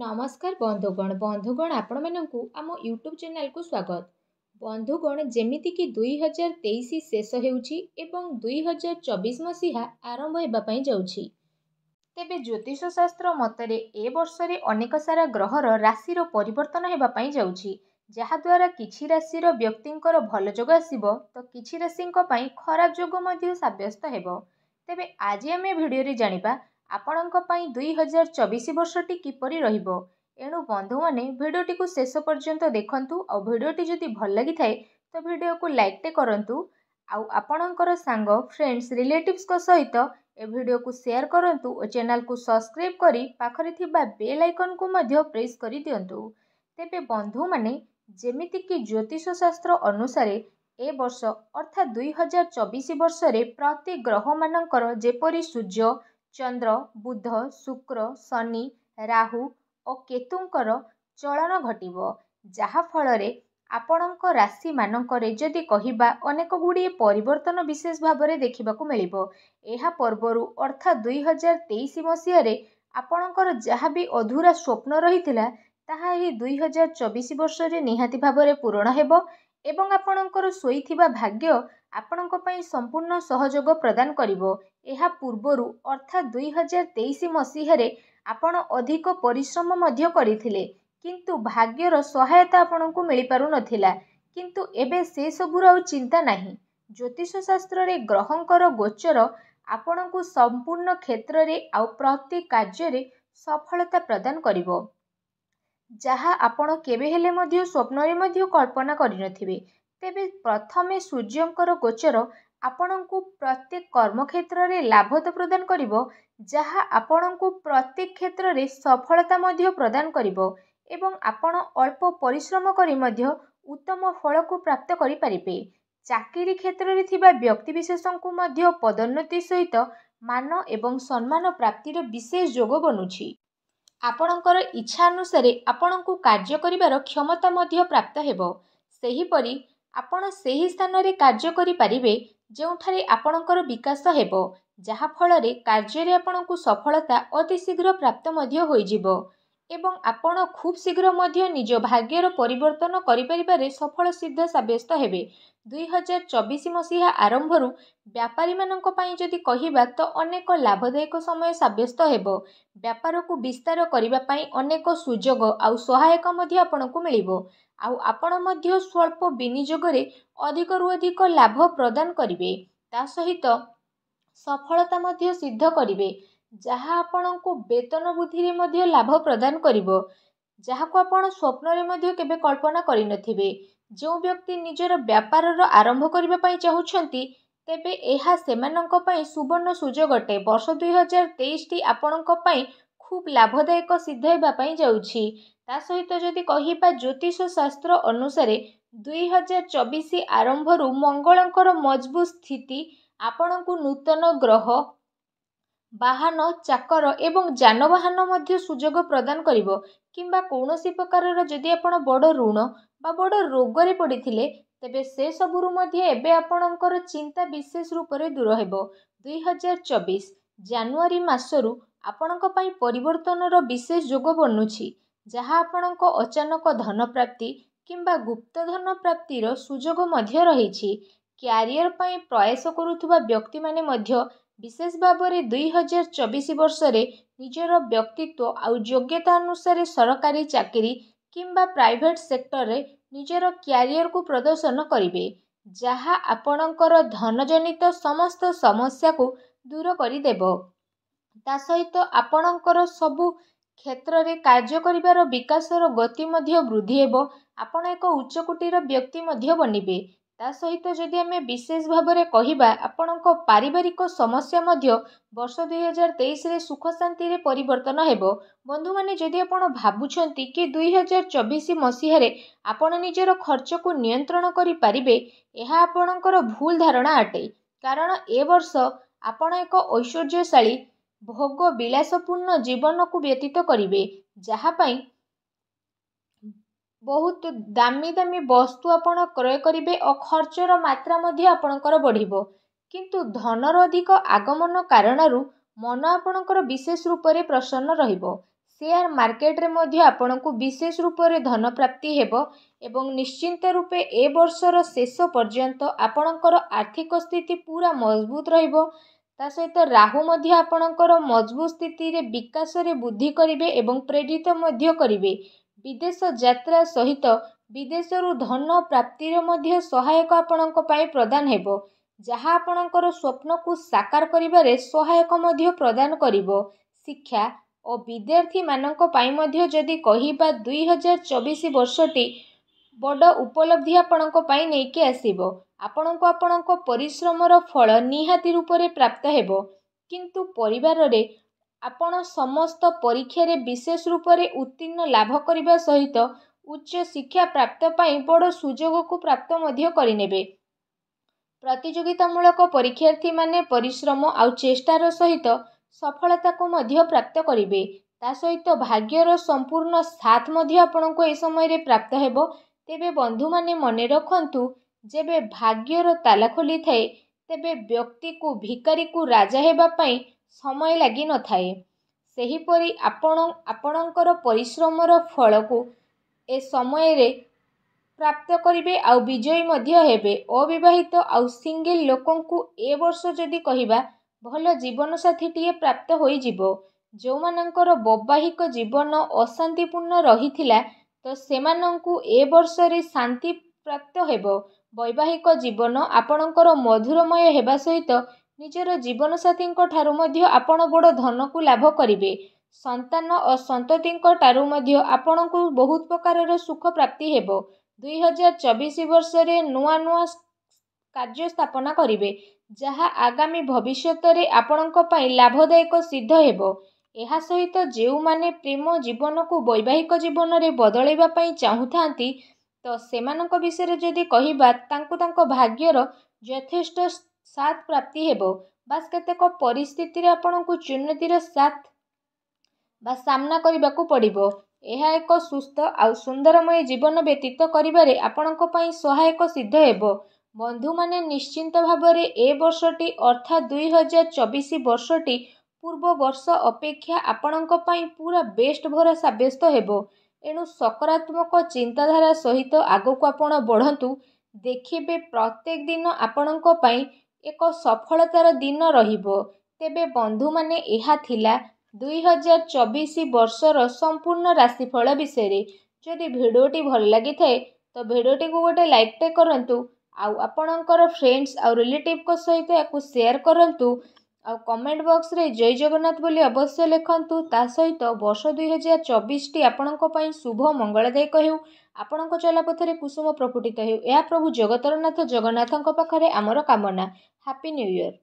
ନମସ୍କାର ବନ୍ଧୁଗଣ ବନ୍ଧୁଗଣ ଆପଣମାନଙ୍କୁ ଆମ ୟୁଟ୍ୟୁବ୍ ଚ୍ୟାନେଲ୍କୁ ସ୍ୱାଗତ ବନ୍ଧୁଗଣ ଯେମିତିକି ଦୁଇହଜାର ତେଇଶ ଶେଷ ହେଉଛି ଏବଂ ଦୁଇହଜାର ଚବିଶ ମସିହା ଆରମ୍ଭ ହେବା ପାଇଁ ଯାଉଛି ତେବେ ଜ୍ୟୋତିଷ ଶାସ୍ତ୍ର ମତରେ ଏ ବର୍ଷରେ ଅନେକ ସାରା ଗ୍ରହର ରାଶିର ପରିବର୍ତ୍ତନ ହେବା ପାଇଁ ଯାଉଛି ଯାହାଦ୍ୱାରା କିଛି ରାଶିର ବ୍ୟକ୍ତିଙ୍କର ଭଲ ଯୋଗ ଆସିବ ତ କିଛି ରାଶିଙ୍କ ପାଇଁ ଖରାପ ଯୋଗ ମଧ୍ୟ ସାବ୍ୟସ୍ତ ହେବ ତେବେ ଆଜି ଆମେ ଭିଡ଼ିଓରେ ଜାଣିବା ଆପଣଙ୍କ ପାଇଁ ଦୁଇହଜାର ଚବିଶ ବର୍ଷଟି କିପରି ରହିବ ଏଣୁ ବନ୍ଧୁମାନେ ଭିଡ଼ିଓଟିକୁ ଶେଷ ପର୍ଯ୍ୟନ୍ତ ଦେଖନ୍ତୁ ଆଉ ଭିଡ଼ିଓଟି ଯଦି ଭଲ ଲାଗିଥାଏ ତ ଭିଡ଼ିଓକୁ ଲାଇକ୍ଟେ କରନ୍ତୁ ଆଉ ଆପଣଙ୍କର ସାଙ୍ଗ ଫ୍ରେଣ୍ଡସ୍ ରିଲେଟିଭ୍ସଙ୍କ ସହିତ ଏ ଭିଡ଼ିଓକୁ ସେୟାର କରନ୍ତୁ ଓ ଚ୍ୟାନେଲ୍କୁ ସବସ୍କ୍ରାଇବ୍ କରି ପାଖରେ ଥିବା ବେଲ୍ ଆଇକନ୍କୁ ମଧ୍ୟ ପ୍ରେସ୍ କରିଦିଅନ୍ତୁ ତେବେ ବନ୍ଧୁମାନେ ଯେମିତିକି ଜ୍ୟୋତିଷ ଶାସ୍ତ୍ର ଅନୁସାରେ ଏ ବର୍ଷ ଅର୍ଥାତ୍ ଦୁଇହଜାର ଚବିଶ ବର୍ଷରେ ପ୍ରତି ଗ୍ରହମାନଙ୍କର ଯେପରି ସୂର୍ଯ୍ୟ ଚନ୍ଦ୍ର ବୁଧ ଶୁକ୍ର ଶନି ରାହୁ ଓ କେତୁଙ୍କର ଚଳନ ଘଟିବ ଯାହାଫଳରେ ଆପଣଙ୍କ ରାଶିମାନଙ୍କରେ ଯଦି କହିବା ଅନେକ ଗୁଡ଼ିଏ ପରିବର୍ତ୍ତନ ବିଶେଷ ଭାବରେ ଦେଖିବାକୁ ମିଳିବ ଏହା ପୂର୍ବରୁ ଅର୍ଥାତ୍ ଦୁଇହଜାର ତେଇଶ ମସିହାରେ ଆପଣଙ୍କର ଯାହା ବି ଅଧୁରା ସ୍ୱପ୍ନ ରହିଥିଲା ତାହା ଏହି ଦୁଇହଜାର ଚବିଶ ବର୍ଷରେ ନିହାତି ଭାବରେ ପୂରଣ ହେବ ଏବଂ ଆପଣଙ୍କର ଶୋଇଥିବା ଭାଗ୍ୟ ଆପଣଙ୍କ ପାଇଁ ସମ୍ପୂର୍ଣ୍ଣ ସହଯୋଗ ପ୍ରଦାନ କରିବ ଏହା ପୂର୍ବରୁ ଅର୍ଥାତ୍ ଦୁଇ ହଜାର ତେଇଶ ମସିହାରେ ଆପଣ ଅଧିକ ପରିଶ୍ରମ ମଧ୍ୟ କରିଥିଲେ କିନ୍ତୁ ଭାଗ୍ୟର ସହାୟତା ଆପଣଙ୍କୁ ମିଳିପାରୁନଥିଲା କିନ୍ତୁ ଏବେ ସେସବୁର ଆଉ ଚିନ୍ତା ନାହିଁ ଜ୍ୟୋତିଷ ଶାସ୍ତ୍ରରେ ଗ୍ରହଙ୍କର ଗୋଚର ଆପଣଙ୍କୁ ସମ୍ପୂର୍ଣ୍ଣ କ୍ଷେତ୍ରରେ ଆଉ ପ୍ରତି କାର୍ଯ୍ୟରେ ସଫଳତା ପ୍ରଦାନ କରିବ ଯାହା ଆପଣ କେବେ ହେଲେ ମଧ୍ୟ ସ୍ୱପ୍ନରେ ମଧ୍ୟ କଳ୍ପନା କରିନଥିବେ ତେବେ ପ୍ରଥମେ ସୂର୍ଯ୍ୟଙ୍କର ଗୋଚର ଆପଣଙ୍କୁ ପ୍ରତ୍ୟେକ କର୍ମକ୍ଷେତ୍ରରେ ଲାଭ ତ ପ୍ରଦାନ କରିବ ଯାହା ଆପଣଙ୍କୁ ପ୍ରତ୍ୟେକ କ୍ଷେତ୍ରରେ ସଫଳତା ମଧ୍ୟ ପ୍ରଦାନ କରିବ ଏବଂ ଆପଣ ଅଳ୍ପ ପରିଶ୍ରମ କରି ମଧ୍ୟ ଉତ୍ତମ ଫଳକୁ ପ୍ରାପ୍ତ କରିପାରିବେ ଚାକିରି କ୍ଷେତ୍ରରେ ଥିବା ବ୍ୟକ୍ତିବିଶେଷଙ୍କୁ ମଧ୍ୟ ପଦୋନ୍ନତି ସହିତ ମାନ ଏବଂ ସମ୍ମାନ ପ୍ରାପ୍ତିର ବିଶେଷ ଯୋଗ ବନୁଛି ଆପଣଙ୍କର ଇଚ୍ଛା ଅନୁସାରେ ଆପଣଙ୍କୁ କାର୍ଯ୍ୟ କରିବାର କ୍ଷମତା ମଧ୍ୟ ପ୍ରାପ୍ତ ହେବ ସେହିପରି ଆପଣ ସେହି ସ୍ଥାନରେ କାର୍ଯ୍ୟ କରିପାରିବେ ଯେଉଁଠାରେ ଆପଣଙ୍କର ବିକାଶ ହେବ ଯାହାଫଳରେ କାର୍ଯ୍ୟରେ ଆପଣଙ୍କୁ ସଫଳତା ଅତି ଶୀଘ୍ର ପ୍ରାପ୍ତ ମଧ୍ୟ ହୋଇଯିବ ଏବଂ ଆପଣ ଖୁବ୍ ଶୀଘ୍ର ମଧ୍ୟ ନିଜ ଭାଗ୍ୟର ପରିବର୍ତ୍ତନ କରିପାରିବାରେ ସଫଳ ସିଦ୍ଧ ସାବ୍ୟସ୍ତ ହେବେ ଦୁଇ ହଜାର ଚବିଶ ମସିହା ଆରମ୍ଭରୁ ବ୍ୟାପାରୀମାନଙ୍କ ପାଇଁ ଯଦି କହିବା ତ ଅନେକ ଲାଭଦାୟକ ସମୟ ସାବ୍ୟସ୍ତ ହେବ ବ୍ୟାପାରକୁ ବିସ୍ତାର କରିବା ପାଇଁ ଅନେକ ସୁଯୋଗ ଆଉ ସହାୟକ ମଧ୍ୟ ଆପଣଙ୍କୁ ମିଳିବ ଆଉ ଆପଣ ମଧ୍ୟ ସ୍ୱଳ୍ପ ବିନିଯୋଗରେ ଅଧିକରୁ ଅଧିକ ଲାଭ ପ୍ରଦାନ କରିବେ ତା ସହିତ ସଫଳତା ମଧ୍ୟ ସିଦ୍ଧ କରିବେ ଯାହା ଆପଣଙ୍କୁ ବେତନ ବୃଦ୍ଧିରେ ମଧ୍ୟ ଲାଭ ପ୍ରଦାନ କରିବ ଯାହାକୁ ଆପଣ ସ୍ୱପ୍ନରେ ମଧ୍ୟ କେବେ କଳ୍ପନା କରିନଥିବେ ଯେଉଁ ବ୍ୟକ୍ତି ନିଜର ବ୍ୟାପାରର ଆରମ୍ଭ କରିବା ପାଇଁ ଚାହୁଁଛନ୍ତି ତେବେ ଏହା ସେମାନଙ୍କ ପାଇଁ ସୁବର୍ଣ୍ଣ ସୁଯୋଗ ଅଟେ ବର୍ଷ ଦୁଇହଜାର ତେଇଶଟି ଆପଣଙ୍କ ପାଇଁ ଖୁବ୍ ଲାଭଦାୟକ ସିଦ୍ଧ ହେବା ପାଇଁ ଯାଉଛି ତା ସହିତ ଯଦି କହିବା ଜ୍ୟୋତିଷ ଶାସ୍ତ୍ର ଅନୁସାରେ ଦୁଇହଜାର ଚବିଶ ଆରମ୍ଭରୁ ମଙ୍ଗଳଙ୍କର ମଜବୁତ ସ୍ଥିତି ଆପଣଙ୍କୁ ନୂତନ ଗ୍ରହ ବାହନ ଚାକର ଏବଂ ଯାନବାହାନ ମଧ୍ୟ ସୁଯୋଗ ପ୍ରଦାନ କରିବ କିମ୍ବା କୌଣସି ପ୍ରକାରର ଯଦି ଆପଣ ବଡ଼ ଋଣ ବା ବଡ଼ ରୋଗରେ ପଡ଼ିଥିଲେ ତେବେ ସେସବୁରୁ ମଧ୍ୟ ଏବେ ଆପଣଙ୍କର ଚିନ୍ତା ବିଶେଷ ରୂପରେ ଦୂର ହେବ ଦୁଇ ହଜାର ଚବିଶ ଜାନୁଆରୀ ମାସରୁ ଆପଣଙ୍କ ପାଇଁ ପରିବର୍ତ୍ତନର ବିଶେଷ ଯୋଗ ବନୁଛି ଯାହା ଆପଣଙ୍କ ଅଚାନକ ଧନପ୍ରାପ୍ତି କିମ୍ବା ଗୁପ୍ତଧନ ପ୍ରାପ୍ତିର ସୁଯୋଗ ମଧ୍ୟ ରହିଛି କ୍ୟାରିୟର ପାଇଁ ପ୍ରୟାସ କରୁଥିବା ବ୍ୟକ୍ତିମାନେ ମଧ୍ୟ ବିଶେଷ ଭାବରେ ଦୁଇହଜାର ଚବିଶ ବର୍ଷରେ ନିଜର ବ୍ୟକ୍ତିତ୍ୱ ଆଉ ଯୋଗ୍ୟତା ଅନୁସାରେ ସରକାରୀ ଚାକିରି କିମ୍ବା ପ୍ରାଇଭେଟ୍ ସେକ୍ଟରରେ ନିଜର କ୍ୟାରିୟରକୁ ପ୍ରଦର୍ଶନ କରିବେ ଯାହା ଆପଣଙ୍କର ଧନଜନିତ ସମସ୍ତ ସମସ୍ୟାକୁ ଦୂର କରିଦେବ ତା ସହିତ ଆପଣଙ୍କର ସବୁ କ୍ଷେତ୍ରରେ କାର୍ଯ୍ୟ କରିବାର ବିକାଶର ଗତି ମଧ୍ୟ ବୃଦ୍ଧି ହେବ ଆପଣ ଏକ ଉଚ୍ଚକୋଟୀର ବ୍ୟକ୍ତି ମଧ୍ୟ ବନିବେ ତା ସହିତ ଯଦି ଆମେ ବିଶେଷ ଭାବରେ କହିବା ଆପଣଙ୍କ ପାରିବାରିକ ସମସ୍ୟା ମଧ୍ୟ ବର୍ଷ ଦୁଇହଜାର ତେଇଶରେ ସୁଖ ଶାନ୍ତିରେ ପରିବର୍ତ୍ତନ ହେବ ବନ୍ଧୁମାନେ ଯଦି ଆପଣ ଭାବୁଛନ୍ତି କି ଦୁଇ ହଜାର ଚବିଶ ମସିହାରେ ଆପଣ ନିଜର ଖର୍ଚ୍ଚକୁ ନିୟନ୍ତ୍ରଣ କରିପାରିବେ ଏହା ଆପଣଙ୍କର ଭୁଲ ଧାରଣା ଅଟେ କାରଣ ଏ ବର୍ଷ ଆପଣ ଏକ ଐଶ୍ୱର୍ଯ୍ୟଶାଳୀ ଭୋଗ ବିଳାସପୂର୍ଣ୍ଣ ଜୀବନକୁ ବ୍ୟତୀତ କରିବେ ଯାହା ପାଇଁ ବହୁତ ଦାମୀ ଦାମୀ ବସ୍ତୁ ଆପଣ କ୍ରୟ କରିବେ ଓ ଖର୍ଚ୍ଚର ମାତ୍ରା ମଧ୍ୟ ଆପଣଙ୍କର ବଢ଼ିବ କିନ୍ତୁ ଧନର ଅଧିକ ଆଗମନ କାରଣରୁ ମନ ଆପଣଙ୍କର ବିଶେଷ ରୂପରେ ପ୍ରସନ୍ନ ରହିବ ସେୟାର ମାର୍କେଟରେ ମଧ୍ୟ ଆପଣଙ୍କୁ ବିଶେଷ ରୂପରେ ଧନ ପ୍ରାପ୍ତି ହେବ ଏବଂ ନିଶ୍ଚିନ୍ତ ରୂପେ ଏ ବର୍ଷର ଶେଷ ପର୍ଯ୍ୟନ୍ତ ଆପଣଙ୍କର ଆର୍ଥିକ ସ୍ଥିତି ପୁରା ମଜବୁତ ରହିବ ତା ସହିତ ରାହୁ ମଧ୍ୟ ଆପଣଙ୍କର ମଜବୁତ ସ୍ଥିତିରେ ବିକାଶରେ ବୃଦ୍ଧି କରିବେ ଏବଂ ପ୍ରେରିତ ମଧ୍ୟ କରିବେ ବିଦେଶ ଯାତ୍ରା ସହିତ ବିଦେଶରୁ ଧନ ପ୍ରାପ୍ତିରେ ମଧ୍ୟ ସହାୟକ ଆପଣଙ୍କ ପାଇଁ ପ୍ରଦାନ ହେବ ଯାହା ଆପଣଙ୍କର ସ୍ୱପ୍ନକୁ ସାକାର କରିବାରେ ସହାୟକ ମଧ୍ୟ ପ୍ରଦାନ କରିବ ଶିକ୍ଷା ଓ ବିଦ୍ୟାର୍ଥୀମାନଙ୍କ ପାଇଁ ମଧ୍ୟ ଯଦି କହିବା ଦୁଇହଜାର ଚବିଶ ବର୍ଷଟି ବଡ଼ ଉପଲବ୍ଧି ଆପଣଙ୍କ ପାଇଁ ନେଇକି ଆସିବ ଆପଣଙ୍କୁ ଆପଣଙ୍କ ପରିଶ୍ରମର ଫଳ ନିହାତି ରୂପରେ ପ୍ରାପ୍ତ ହେବ କିନ୍ତୁ ପରିବାରରେ ଆପଣ ସମସ୍ତ ପରୀକ୍ଷାରେ ବିଶେଷ ରୂପରେ ଉତ୍ତୀର୍ଣ୍ଣ ଲାଭ କରିବା ସହିତ ଉଚ୍ଚ ଶିକ୍ଷା ପ୍ରାପ୍ତ ପାଇଁ ବଡ଼ ସୁଯୋଗକୁ ପ୍ରାପ୍ତ ମଧ୍ୟ କରିନେବେ ପ୍ରତିଯୋଗିତାମୂଳକ ପରୀକ୍ଷାର୍ଥୀମାନେ ପରିଶ୍ରମ ଆଉ ଚେଷ୍ଟାର ସହିତ ସଫଳତାକୁ ମଧ୍ୟ ପ୍ରାପ୍ତ କରିବେ ତା ସହିତ ଭାଗ୍ୟର ସମ୍ପୂର୍ଣ୍ଣ ସାଥ ମଧ୍ୟ ଆପଣଙ୍କୁ ଏ ସମୟରେ ପ୍ରାପ୍ତ ହେବ ତେବେ ବନ୍ଧୁମାନେ ମନେ ରଖନ୍ତୁ ଯେବେ ଭାଗ୍ୟର ତାଲା ଖୋଲିଥାଏ ତେବେ ବ୍ୟକ୍ତିକୁ ଭିକାରୀକୁ ରାଜା ହେବା ପାଇଁ ସମୟ ଲାଗିନଥାଏ ସେହିପରି ଆପଣ ଆପଣଙ୍କର ପରିଶ୍ରମର ଫଳକୁ ଏ ସମୟରେ ପ୍ରାପ୍ତ କରିବେ ଆଉ ବିଜୟୀ ମଧ୍ୟ ହେବେ ଅବିବାହିତ ଆଉ ସିଙ୍ଗିଲ୍ ଲୋକଙ୍କୁ ଏ ବର୍ଷ ଯଦି କହିବା ଭଲ ଜୀବନସାଥୀଟିଏ ପ୍ରାପ୍ତ ହୋଇଯିବ ଯେଉଁମାନଙ୍କର ବୈବାହିକ ଜୀବନ ଅଶାନ୍ତିପୂର୍ଣ୍ଣ ରହିଥିଲା ତ ସେମାନଙ୍କୁ ଏ ବର୍ଷରେ ଶାନ୍ତି ପ୍ରାପ୍ତ ହେବ ବୈବାହିକ ଜୀବନ ଆପଣଙ୍କର ମଧୁରମୟ ହେବା ସହିତ ନିଜର ଜୀବନସାଥୀଙ୍କ ଠାରୁ ମଧ୍ୟ ଆପଣ ବଡ଼ ଧନକୁ ଲାଭ କରିବେ ସନ୍ତାନ ଓ ସନ୍ତତିଙ୍କ ଠାରୁ ମଧ୍ୟ ଆପଣଙ୍କୁ ବହୁତ ପ୍ରକାରର ସୁଖ ପ୍ରାପ୍ତି ହେବ ଦୁଇ ହଜାର ଚବିଶ ବର୍ଷରେ ନୂଆ ନୂଆ କାର୍ଯ୍ୟ ସ୍ଥାପନା କରିବେ ଯାହା ଆଗାମୀ ଭବିଷ୍ୟତରେ ଆପଣଙ୍କ ପାଇଁ ଲାଭଦାୟକ ସିଦ୍ଧ ହେବ ଏହା ସହିତ ଯେଉଁମାନେ ପ୍ରେମ ଜୀବନକୁ ବୈବାହିକ ଜୀବନରେ ବଦଳାଇବା ପାଇଁ ଚାହୁଁଥାନ୍ତି ତ ସେମାନଙ୍କ ବିଷୟରେ ଯଦି କହିବା ତାଙ୍କୁ ତାଙ୍କ ଭାଗ୍ୟର ଯଥେଷ୍ଟ ସାଥ ପ୍ରାପ୍ତି ହେବ ବାସ୍ କେତେକ ପରିସ୍ଥିତିରେ ଆପଣଙ୍କୁ ଚୁନୌତିର ସାଥ ବା ସାମ୍ନା କରିବାକୁ ପଡ଼ିବ ଏହା ଏକ ସୁସ୍ଥ ଆଉ ସୁନ୍ଦରମୟ ଜୀବନ ବ୍ୟତୀତ କରିବାରେ ଆପଣଙ୍କ ପାଇଁ ସହାୟକ ସିଦ୍ଧ ହେବ ବନ୍ଧୁମାନେ ନିଶ୍ଚିନ୍ତ ଭାବରେ ଏ ବର୍ଷଟି ଅର୍ଥାତ୍ ଦୁଇହଜାର ଚବିଶ ବର୍ଷଟି ପୂର୍ବ ବର୍ଷ ଅପେକ୍ଷା ଆପଣଙ୍କ ପାଇଁ ପୁରା ବେଷ୍ଟ ଭରା ସାବ୍ୟସ୍ତ ହେବ ଏଣୁ ସକାରାତ୍ମକ ଚିନ୍ତାଧାରା ସହିତ ଆଗକୁ ଆପଣ ବଢ଼ନ୍ତୁ ଦେଖିବେ ପ୍ରତ୍ୟେକ ଦିନ ଆପଣଙ୍କ ପାଇଁ ଏକ ସଫଳତାର ଦିନ ରହିବ ତେବେ ବନ୍ଧୁମାନେ ଏହା ଥିଲା ଦୁଇହଜାର ଚବିଶ ବର୍ଷର ସମ୍ପୂର୍ଣ୍ଣ ରାଶିଫଳ ବିଷୟରେ ଯଦି ଭିଡ଼ିଓଟି ଭଲ ଲାଗିଥାଏ ତ ଭିଡ଼ିଓଟିକୁ ଗୋଟେ ଲାଇକ୍ଟେ କରନ୍ତୁ ଆଉ ଆପଣଙ୍କର ଫ୍ରେଣ୍ଡସ୍ ଆଉ ରିଲେଟିଭ୍ଙ୍କ ସହିତ ଏହାକୁ ସେୟାର କରନ୍ତୁ ଆଉ କମେଣ୍ଟ ବକ୍ସରେ ଜୟ ଜଗନ୍ନାଥ ବୋଲି ଅବଶ୍ୟ ଲେଖନ୍ତୁ ତା ସହିତ ବର୍ଷ ଦୁଇହଜାର ଚବିଶଟି ଆପଣଙ୍କ ପାଇଁ ଶୁଭ ମଙ୍ଗଳଦାୟକ ହେଉ ଆପଣଙ୍କ ଚଲାପଥରେ କୁସୁମ ପ୍ରଫୁଟିତ ହେଉ ଏହା ପ୍ରଭୁ ଜଗତର ନାଥ ଜଗନ୍ନାଥଙ୍କ ପାଖରେ ଆମର କାମନା ହାପି ନ୍ୟୁ ଇୟର୍